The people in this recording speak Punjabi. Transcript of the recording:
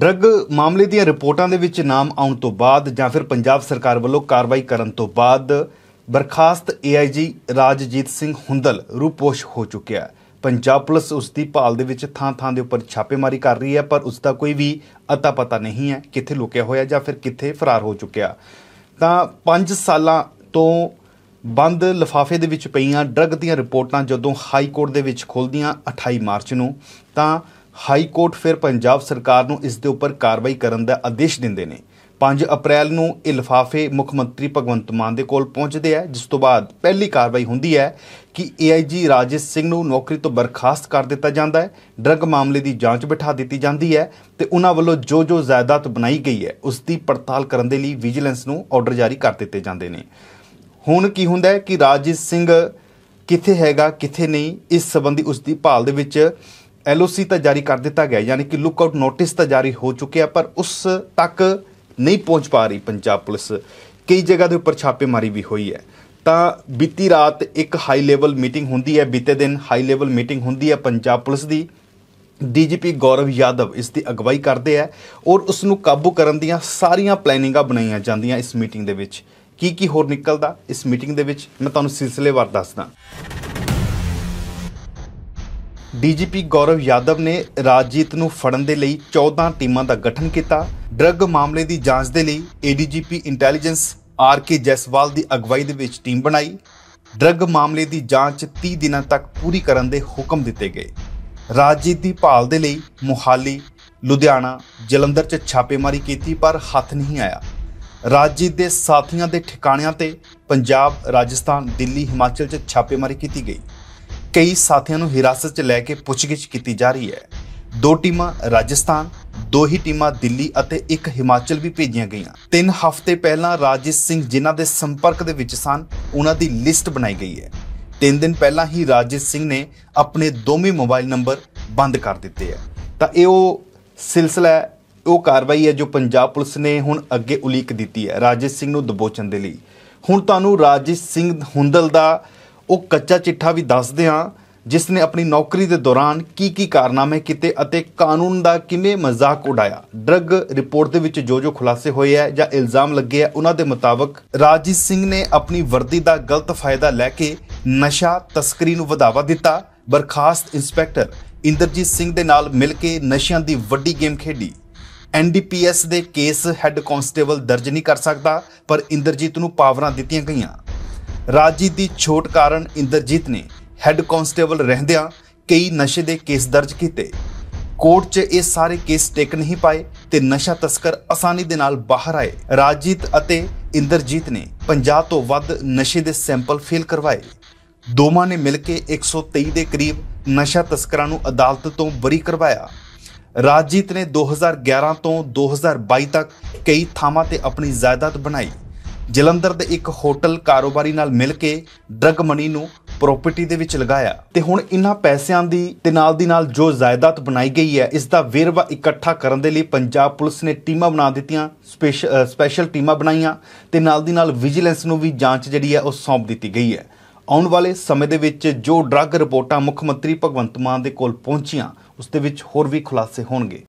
ਡਰੱਗ ਮਾਮਲੇ ਦੀਆਂ ਰਿਪੋਰਟਾਂ ਦੇ ਵਿੱਚ ਨਾਮ ਆਉਣ ਤੋਂ ਬਾਅਦ ਜਾਂ ਫਿਰ ਪੰਜਾਬ ਸਰਕਾਰ ਵੱਲੋਂ ਕਾਰਵਾਈ ਕਰਨ ਤੋਂ ਬਾਅਦ ਬਰਖਾਸਤ ਏਆਈਜੀ ਰਾਜਜੀਤ ਸਿੰਘ ਹੁੰਦਲ ਰੂਪੋਸ਼ ਹੋ ਚੁੱਕਿਆ ਪੰਜਾਬ ਪੁਲਿਸ ਉਸ ਦੀ ਭਾਲ ਦੇ ਵਿੱਚ ਥਾਂ-ਥਾਂ ਦੇ ਉੱਪਰ ਛਾਪੇਮਾਰੀ ਕਰ ਰਹੀ ਹੈ ਪਰ ਉਸ ਦਾ ਕੋਈ ਵੀ ਅਤਾ ਪਤਾ ਨਹੀਂ ਹੈ ਕਿੱਥੇ ਲੁਕਿਆ ਹੋਇਆ ਜਾਂ ਫਿਰ ਕਿੱਥੇ ਫਰਾਰ ਹੋ ਚੁੱਕਿਆ ਤਾਂ 5 ਸਾਲਾਂ ਤੋਂ ਬੰਦ ਲਫਾਫੇ ਦੇ ਵਿੱਚ ਪਈਆਂ ਡਰੱਗ ਦੀਆਂ ਰਿਪੋਰਟਾਂ ਜਦੋਂ ਹਾਈ ਕੋਰਟ ਦੇ ਵਿੱਚ ਖੁੱਲਦੀਆਂ 28 ਮਾਰਚ ਨੂੰ ਤਾਂ ਹਾਈ ਕੋਰਟ ਫਿਰ ਪੰਜਾਬ ਸਰਕਾਰ ਨੂੰ ਇਸ ਦੇ ਉੱਪਰ ਕਾਰਵਾਈ ਕਰਨ ਦਾ ਆਦੇਸ਼ ਦਿੰਦੇ ਨੇ 5 ਅਪ੍ਰੈਲ ਨੂੰ ਇਹ ਲਿਫਾਫੇ ਮੁੱਖ ਮੰਤਰੀ ਭਗਵੰਤ ਮਾਨ ਦੇ ਕੋਲ ਪਹੁੰਚਦੇ ਆ ਜਿਸ ਤੋਂ ਬਾਅਦ ਪਹਿਲੀ ਕਾਰਵਾਈ ਹੁੰਦੀ ਹੈ ਕਿ ਏਆਈਜੀ ਰਾਜੇਸ਼ ਸਿੰਘ ਨੂੰ ਨੌਕਰੀ ਤੋਂ ਬਰਖਾਸਤ ਕਰ ਦਿੱਤਾ ਜਾਂਦਾ ਹੈ ਡਰੱਗ ਮਾਮਲੇ ਦੀ ਜਾਂਚ ਬਿਠਾ ਦਿੱਤੀ ਜਾਂਦੀ ਹੈ ਤੇ ਉਹਨਾਂ ਵੱਲੋਂ ਜੋ ਜੋ ਜਾਇਦਾਦ ਬਣਾਈ ਗਈ ਹੈ ਉਸ ਦੀ ਪੜਤਾਲ ਕਰਨ ਦੇ ਲਈ ਵਿਜੀਲੈਂਸ ਨੂੰ ਆਰਡਰ ਜਾਰੀ ਕਰ ਦਿੱਤੇ ਜਾਂਦੇ ਨੇ ਹੁਣ ਕੀ ਹੁੰਦਾ ਹੈ ਕਿ ਰਾਜੇਸ਼ ਸਿੰਘ ਕਿੱਥੇ ਹੈਗਾ ਕਿੱਥੇ ਨਹੀਂ ਇਸ ਸੰਬੰਧੀ ਉਸ ਦੀ ਭਾਲ ਦੇ ਵਿੱਚ ਐਲਓਸੀ ਤਾਂ ਜਾਰੀ ਕਰ ਦਿੱਤਾ ਗਿਆ ਯਾਨੀ ਕਿ ਲੁੱਕ ਆਊਟ ਨੋਟਿਸ ਤਾਂ ਜਾਰੀ ਹੋ ਚੁੱਕਿਆ ਪਰ ਉਸ ਤੱਕ ਨਹੀਂ ਪਹੁੰਚ ਪਾ ਰਹੀ ਪੰਜਾਬ ਪੁਲਿਸ ਕਈ ਜਗ੍ਹਾ ਦੇ ਉੱਪਰ ਛਾਪੇਮਾਰੀ ਵੀ ਹੋਈ ਹੈ ਤਾਂ ਬੀਤੀ ਰਾਤ ਇੱਕ ਹਾਈ ਲੈਵਲ ਮੀਟਿੰਗ ਹੁੰਦੀ ਹੈ ਬੀਤੇ ਦਿਨ ਹਾਈ ਲੈਵਲ ਮੀਟਿੰਗ ਹੁੰਦੀ ਹੈ ਪੰਜਾਬ ਪੁਲਿਸ ਦੀ ਡੀਜੀਪੀ ਗੌਰਵ ਯਾਦਵ ਇਸ ਦੀ ਅਗਵਾਈ ਕਰਦੇ ਆ ਔਰ ਉਸ ਨੂੰ ਕਾਬੂ ਕਰਨ ਦੀਆਂ ਸਾਰੀਆਂ ਪਲੈਨਿੰਗਾਂ ਬਣਾਈਆਂ ਜਾਂਦੀਆਂ ਇਸ ਮੀਟਿੰਗ ਦੇ ਵਿੱਚ ਕੀ ਕੀ ਹੋਰ ਨਿਕਲਦਾ ਇਸ ਮੀਟਿੰਗ ਦੇ ਵਿੱਚ ਮੈਂ ਤੁਹਾਨੂੰ ਸਿਲਸਿਲੇਵਾਰ ਦੱਸਦਾ ਡੀਜੀਪੀ ਗੌਰਵ ਯਾਦਵ ਨੇ ਰਾਜੀਤ ਨੂੰ ਫੜਨ ਦੇ ਲਈ 14 ਟੀਮਾਂ ਦਾ ਗਠਨ ਕੀਤਾ ਡਰੱਗ ਮਾਮਲੇ ਦੀ ਜਾਂਚ ਦੇ ਲਈ ADGP intelligence R K Jaiswal ਦੀ ਅਗਵਾਈ ਦੇ ਵਿੱਚ ਟੀਮ ਬਣਾਈ ਡਰੱਗ ਮਾਮਲੇ ਦੀ ਜਾਂਚ 30 ਦਿਨਾਂ ਤੱਕ ਪੂਰੀ ਕਰਨ ਦੇ ਹੁਕਮ ਦਿੱਤੇ ਗਏ ਰਾਜੀਤ ਦੀ ਭਾਲ ਦੇ ਲਈ ਮੁਹਾਲੀ ਲੁਧਿਆਣਾ ਜਲੰਧਰ 'ਚ ਛਾਪੇਮਾਰੀ ਕੀਤੀ ਪਰ ਹੱਥ ਨਹੀਂ ਆਇਆ ਰਾਜੀਤ ਦੇ ਸਾਥੀਆਂ ਦੇ ਠਿਕਾਣਿਆਂ ਤੇ ਪੰਜਾਬ ਰਾਜਸਥਾਨ ਦਿੱਲੀ ਹਿਮਾਚਲ 'ਚ ਛਾਪੇਮਾਰੀ ਕੀਤੀ ਗਈ ਕਈ ਸਾਥੀਆਂ ਨੂੰ ਹਿਰਾਸਤ 'ਚ ਲੈ ਕੇ ਪੁੱਛਗਿੱਛ ਕੀਤੀ ਜਾ ਰਹੀ ਹੈ ਦੋ ਟੀਮਾਂ ਰਾਜਸਥਾਨ ਦੋ ਹੀ ਟੀਮਾਂ ਦਿੱਲੀ ਅਤੇ ਇੱਕ ਹਿਮਾਚਲ ਵੀ ਭੇਜੀਆਂ ਗਈਆਂ ਤਿੰਨ ਹਫ਼ਤੇ ਪਹਿਲਾਂ ਰਾਜੇਸ਼ ਸਿੰਘ ਜਿਨ੍ਹਾਂ ਦੇ ਸੰਪਰਕ ਦੇ ਵਿੱਚ ਸਨ ਉਹਨਾਂ ਦੀ ਲਿਸਟ ਬਣਾਈ ਗਈ ਹੈ ਤਿੰਨ ਦਿਨ ਪਹਿਲਾਂ ਹੀ ਰਾਜੇਸ਼ ਸਿੰਘ ਨੇ ਆਪਣੇ ਦੋਵੇਂ ਮੋਬਾਈਲ ਨੰਬਰ ਬੰਦ ਕਰ ਦਿੱਤੇ ਹੈ ਤਾਂ ਇਹ ਉਹ ਸਿਲਸਿਲਾ ਹੈ ਉਹ ਕਾਰਵਾਈ ਹੈ ਜੋ ਪੰਜਾਬ ਪੁਲਿਸ ਨੇ ਹੁਣ ਅੱਗੇ ਉਲੀਕ ਦਿੱਤੀ ਹੈ ਰਾਜੇਸ਼ ਸਿੰਘ ਨੂੰ ਦਬੋਚਣ ਦੇ ਲਈ ਹੁਣ ਤੁਹਾਨੂੰ ਰਾਜੇਸ਼ ਸਿੰਘ ਹੁੰਦਲ ਦਾ ਉਹ ਕੱਚਾ ਚਿੱਠਾ ਵੀ ਦੱਸਦੇ ਆ ਜਿਸ ਨੇ ਆਪਣੀ ਨੌਕਰੀ ਦੇ ਦੌਰਾਨ ਕੀ ਕੀ ਕਾਰਨਾਮੇ ਕੀਤੇ ਅਤੇ ਕਾਨੂੰਨ ਦਾ ਕਿਵੇਂ ਮਜ਼ਾਕ ਉਡਾਇਆ ਡਰੱਗ ਰਿਪੋਰਟ ਦੇ ਵਿੱਚ ਜੋ ਜੋ ਖੁਲਾਸੇ ਹੋਏ ਹੈ ਜਾਂ ਇਲਜ਼ਾਮ ਲੱਗੇ ਹੈ ਉਹਨਾਂ ਦੇ ਮੁਤਾਬਕ ਰਾਜੀਤ ਸਿੰਘ ਨੇ ਆਪਣੀ ਵਰਦੀ ਦਾ ਗਲਤ ਫਾਇਦਾ ਲੈ ਕੇ ਨਸ਼ਾ ਤਸਕਰੀ ਨੂੰ ਵਧਾਵਾ ਦਿੱਤਾ ਬਰਖਾਸਤ ਇੰਸਪੈਕਟਰ ਇੰਦਰਜੀਤ ਸਿੰਘ ਦੇ ਨਾਲ ਮਿਲ ਕੇ ਨਸ਼ਿਆਂ ਦੀ ਵੱਡੀ ਗੇਮ ਖੇਡੀ ਐਨਡੀਪੀਐਸ ਦੇ ਕੇਸ ਹੈੱਡ ਕਾਂਸਟੇਬਲ ਦਰਜ ਨਹੀਂ ਕਰ ਸਕਦਾ ਪਰ ਇੰਦਰਜੀਤ ਨੂੰ ਪਾਵਰਾਂ ਦਿੱਤੀਆਂ ਗਈਆਂ ਰਾਜੀਤ ਦੀ ਛੋਟ ਕਾਰਨ ਇੰਦਰਜੀਤ ਨੇ ਹੈੱਡ ਕਾਂਸਟੇਬਲ ਰਹਿੰਦਿਆਂ ਕਈ ਨਸ਼ੇ ਦੇ ਕੇਸ ਦਰਜ ਕੀਤੇ ਕੋਰਟ 'ਚ ਇਹ ਸਾਰੇ ਕੇਸ ਟਿਕ ਨਹੀਂ ਪਾਏ ਤੇ ਨਸ਼ਾ ਤਸਕਰ ਆਸਾਨੀ ਦੇ ਨਾਲ ਬਾਹਰ ਆਏ ਰਾਜੀਤ ਅਤੇ ਇੰਦਰਜੀਤ ਨੇ 50 ਤੋਂ ਵੱਧ ਨਸ਼ੇ ਦੇ ਸੈਂਪਲ ਫੇਲ ਕਰਵਾਏ ਦੋਵਾਂ ਨੇ ਮਿਲ ਕੇ 123 ਦੇ ਕਰੀਬ ਨਸ਼ਾ ਤਸਕਰਾਂ ਨੂੰ ਅਦਾਲਤ ਤੋਂ ਬਰੀ ਕਰਵਾਇਆ ਰਾਜੀਤ ਨੇ 2011 ਤੋਂ 2022 ਤੱਕ ਕਈ ਥਾਵਾਂ ਤੇ ਆਪਣੀ ਜਾਇਦਾਦ ਬਣਾਈ ਜਲੰਧਰ ਦੇ ਇੱਕ ਹੋਟਲ ਕਾਰੋਬਾਰੀ ਨਾਲ ਮਿਲ ਕੇ ਡਰਗ ਮਨੀ ਨੂੰ ਪ੍ਰਾਪਰਟੀ ਦੇ ਵਿੱਚ ਲਗਾਇਆ ਤੇ ਹੁਣ ਇਨ੍ਹਾਂ ਪੈਸਿਆਂ ਦੀ ਤੇ ਨਾਲ ਦੀ ਨਾਲ ਜੋ ਜਾਇਦਾਦ ਬਣਾਈ ਗਈ ਹੈ ਇਸ ਦਾ ਵੇਰਵਾ ਇਕੱਠਾ ਕਰਨ ਦੇ ਲਈ ਪੰਜਾਬ ਪੁਲਿਸ ਨੇ ਟੀਮਾਂ ਬਣਾ ਦਿੱਤੀਆਂ ਸਪੈਸ਼ਲ ਟੀਮਾਂ ਬਣਾਈਆਂ ਤੇ ਨਾਲ ਦੀ ਨਾਲ ਵਿਜੀਲੈਂਸ ਨੂੰ ਵੀ ਜਾਂਚ ਜਿਹੜੀ ਹੈ ਉਹ ਸੌਂਪ ਦਿੱਤੀ ਗਈ ਹੈ ਆਉਣ ਵਾਲੇ ਸਮੇਂ ਦੇ ਵਿੱਚ ਜੋ ਡਰਗ ਰਿਪੋਰਟਾਂ ਮੁੱਖ ਮੰਤਰੀ ਭਗਵੰਤ ਮਾਨ ਦੇ ਕੋਲ ਪਹੁੰਚੀਆਂ ਉਸ ਦੇ ਵਿੱਚ ਹੋਰ ਵੀ ਖੁਲਾਸੇ ਹੋਣਗੇ